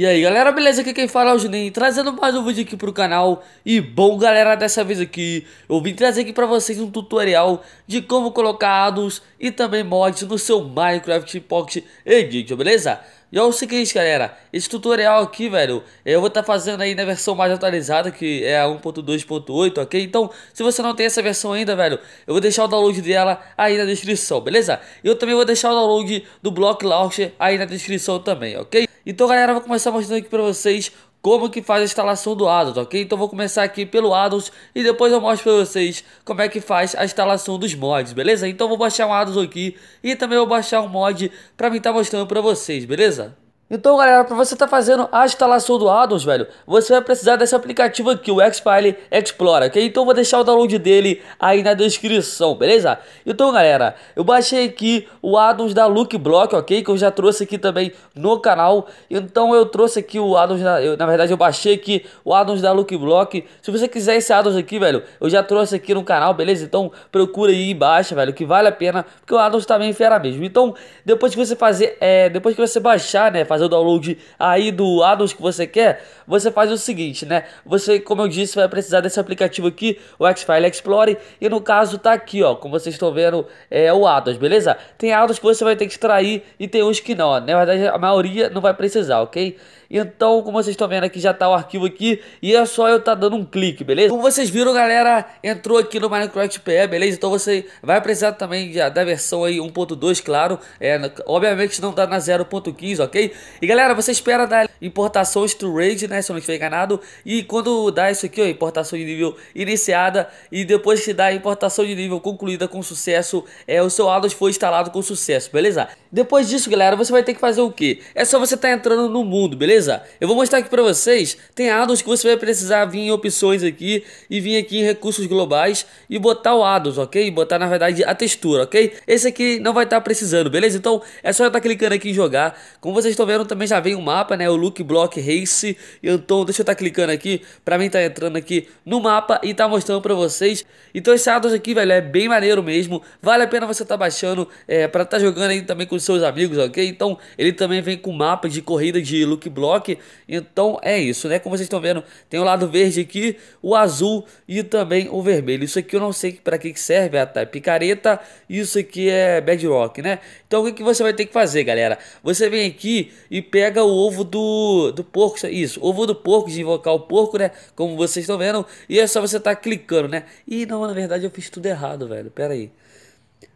E aí galera, beleza? Aqui quem fala é o Juninho, trazendo mais um vídeo aqui pro canal E bom galera, dessa vez aqui eu vim trazer aqui pra vocês um tutorial de como colocar addons e também mods no seu Minecraft Pocket Edition, beleza? E é o seguinte, galera, esse tutorial aqui, velho, eu vou estar tá fazendo aí na versão mais atualizada, que é a 1.2.8, ok? Então, se você não tem essa versão ainda, velho, eu vou deixar o download dela aí na descrição, beleza? Eu também vou deixar o download do Block Launcher aí na descrição também, ok? Então, galera, eu vou começar mostrando aqui pra vocês como que faz a instalação do Addons, ok? Então vou começar aqui pelo Addons e depois eu mostro para vocês como é que faz a instalação dos mods, beleza? Então vou baixar um Addons aqui e também vou baixar um mod para mim estar tá mostrando para vocês, beleza? Então, galera, para você estar tá fazendo a instalação do addons, velho, você vai precisar desse aplicativo aqui, o Xfile Explorer, ok? Então, vou deixar o download dele aí na descrição, beleza? Então, galera, eu baixei aqui o addons da Lookblock, ok? Que eu já trouxe aqui também no canal. Então, eu trouxe aqui o addons, da, eu, na verdade, eu baixei aqui o addons da Lookblock. Se você quiser esse addons aqui, velho, eu já trouxe aqui no canal, beleza? Então, procura aí embaixo, velho, que vale a pena, porque o addons também tá fera mesmo. Então, depois que você fazer, é, depois que você baixar, né, fazer fazer o download aí do addons que você quer, você faz o seguinte, né? Você, como eu disse, vai precisar desse aplicativo aqui, o X File Explorer e no caso tá aqui, ó, como vocês estão vendo, é o addons, beleza? Tem addons que você vai ter que extrair e tem uns que não, ó, né? Na verdade, a maioria não vai precisar, ok? Então, como vocês estão vendo aqui, já tá o arquivo aqui e é só eu tá dando um clique, beleza? Como vocês viram, galera, entrou aqui no Minecraft PE, beleza? Então você vai precisar também da versão aí 1.2, claro. É, obviamente não tá na 0.15, ok? E galera, você espera da importação Rage, né? Se eu não estiver enganado. E quando dá isso aqui, ó, importação de nível iniciada e depois que dá a importação de nível concluída com sucesso, é, o seu Atlas foi instalado com sucesso, beleza? Depois disso, galera, você vai ter que fazer o quê? É só você tá entrando no mundo, beleza? Beleza? Eu vou mostrar aqui para vocês, tem addons que você vai precisar vir em opções aqui e vir aqui em recursos globais e botar o addons, ok? botar na verdade a textura, ok? Esse aqui não vai estar tá precisando, beleza? Então é só eu estar tá clicando aqui em jogar. Como vocês estão vendo também já vem o um mapa, né? O look block race. Então deixa eu estar tá clicando aqui, pra mim tá entrando aqui no mapa e tá mostrando pra vocês. Então esse addons aqui, velho, é bem maneiro mesmo. Vale a pena você tá baixando é, pra tá jogando aí também com seus amigos, ok? Então ele também vem com mapa de corrida de look block Loki. Então é isso, né? Como vocês estão vendo, tem o lado verde aqui, o azul e também o vermelho. Isso aqui eu não sei para que serve, a ah, tá, é Picareta, isso aqui é bedrock, né? Então o que, que você vai ter que fazer, galera? Você vem aqui e pega o ovo do, do porco, isso, ovo do porco, de invocar o porco, né? Como vocês estão vendo, e é só você tá clicando, né? E não, na verdade eu fiz tudo errado, velho, pera aí.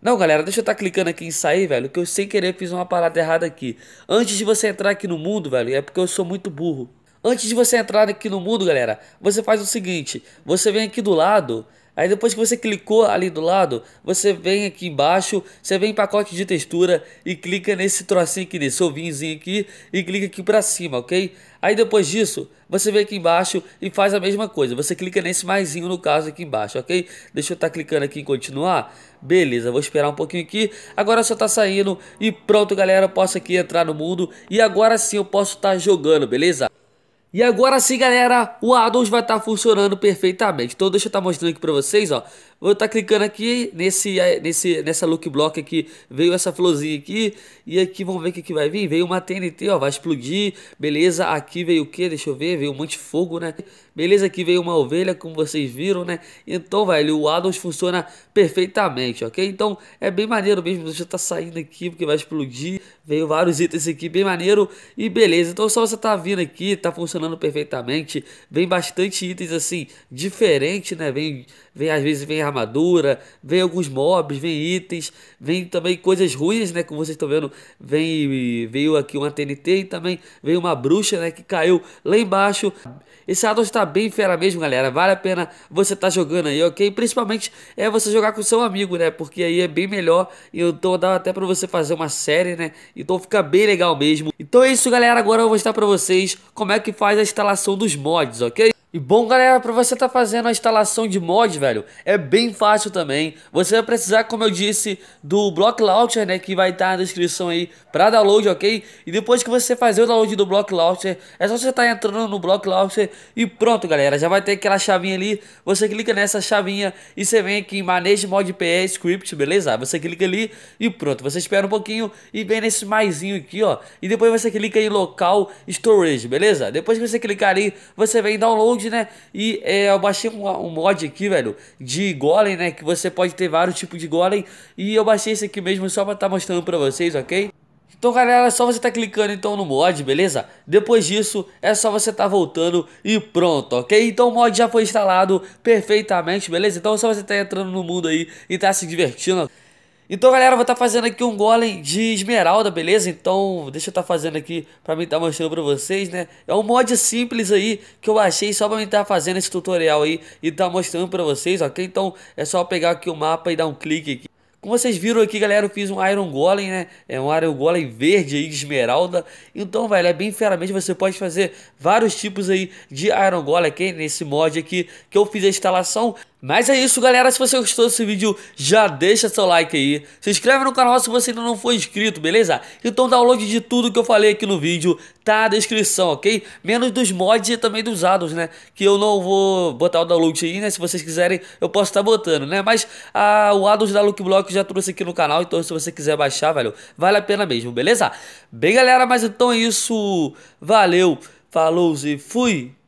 Não, galera, deixa eu estar tá clicando aqui em sair, velho, que eu sem querer fiz uma parada errada aqui. Antes de você entrar aqui no mundo, velho, é porque eu sou muito burro. Antes de você entrar aqui no mundo, galera, você faz o seguinte. Você vem aqui do lado Aí depois que você clicou ali do lado, você vem aqui embaixo, você vem em pacote de textura e clica nesse trocinho aqui, nesse ovinhozinho aqui e clica aqui para cima, ok? Aí depois disso, você vem aqui embaixo e faz a mesma coisa. Você clica nesse maisinho no caso aqui embaixo, ok? Deixa eu estar tá clicando aqui em continuar. Beleza, vou esperar um pouquinho aqui. Agora só tá saindo e pronto, galera. Eu posso aqui entrar no mundo e agora sim eu posso estar tá jogando, beleza? E agora sim, galera, o Addons vai estar tá funcionando perfeitamente. Então deixa eu estar tá mostrando aqui para vocês, ó. Vou estar tá clicando aqui nesse, nesse, nessa look block aqui. Veio essa florzinha aqui. E aqui, vamos ver o que, que vai vir. Veio uma TNT, ó, vai explodir. Beleza, aqui veio o que? Deixa eu ver, veio um monte de fogo, né? Beleza, aqui veio uma ovelha, como vocês viram, né? Então, velho, o Addons funciona perfeitamente, ok? Então, é bem maneiro mesmo. Deixa eu estar tá saindo aqui, porque vai explodir. Veio vários itens aqui, bem maneiro e beleza. Então só você tá vindo aqui, tá funcionando perfeitamente. Vem bastante itens assim, diferente, né? Vem, vem às vezes vem armadura, vem alguns mobs, vem itens, vem também coisas ruins, né? Como vocês estão vendo, vem veio aqui uma TNT e também veio uma bruxa, né? Que caiu lá embaixo. Esse addon está bem fera mesmo, galera. Vale a pena você tá jogando aí, ok? Principalmente é você jogar com seu amigo, né? Porque aí é bem melhor. Então dá até para você fazer uma série, né? Então fica bem legal mesmo. Então é isso, galera. Agora eu vou mostrar pra vocês como é que faz a instalação dos mods, ok? E bom, galera, para você estar tá fazendo a instalação de mod, velho, é bem fácil também. Você vai precisar, como eu disse, do Block Launcher, né, que vai estar tá na descrição aí para download, ok? E depois que você fazer o download do Block Launcher, é só você estar tá entrando no Block Launcher e pronto, galera, já vai ter aquela chavinha ali. Você clica nessa chavinha e você vem aqui em Manage Mod PE Script, beleza? Você clica ali e pronto. Você espera um pouquinho e vem nesse maisinho aqui, ó. E depois você clica em Local Storage, beleza? Depois que você clicar ali, você vem em Download né? E é, eu baixei um, um, mod aqui, velho, de golem, né? Que você pode ter vários tipos de golem. E eu baixei esse aqui mesmo só pra estar tá mostrando pra vocês, ok? Então, galera, é só você tá clicando então no mod, beleza? Depois disso, é só você tá voltando e pronto, ok? Então o mod já foi instalado perfeitamente, beleza? Então é só você tá entrando no mundo aí e tá se divertindo. Então, galera, vou estar tá fazendo aqui um golem de esmeralda, beleza? Então, deixa eu estar tá fazendo aqui para mim estar tá mostrando para vocês, né? É um mod simples aí que eu achei só para mim estar tá fazendo esse tutorial aí e estar tá mostrando para vocês, ok? Então, é só pegar aqui o mapa e dar um clique aqui. Como vocês viram aqui, galera, eu fiz um Iron Golem, né? É um Iron Golem verde aí, de esmeralda. Então, velho, é bem feramente, você pode fazer vários tipos aí de Iron Golem aqui nesse mod aqui que eu fiz a instalação. Mas é isso, galera. Se você gostou desse vídeo, já deixa seu like aí. Se inscreve no canal se você ainda não for inscrito, beleza? Então download de tudo que eu falei aqui no vídeo tá na descrição, ok? Menos dos mods e também dos addons, né? Que eu não vou botar o download aí, né? Se vocês quiserem, eu posso estar tá botando, né? Mas a, o addons da Lookblock Block eu já trouxe aqui no canal, então se você quiser baixar, velho, vale a pena mesmo, beleza? Bem, galera, mas então é isso. Valeu, falou e fui!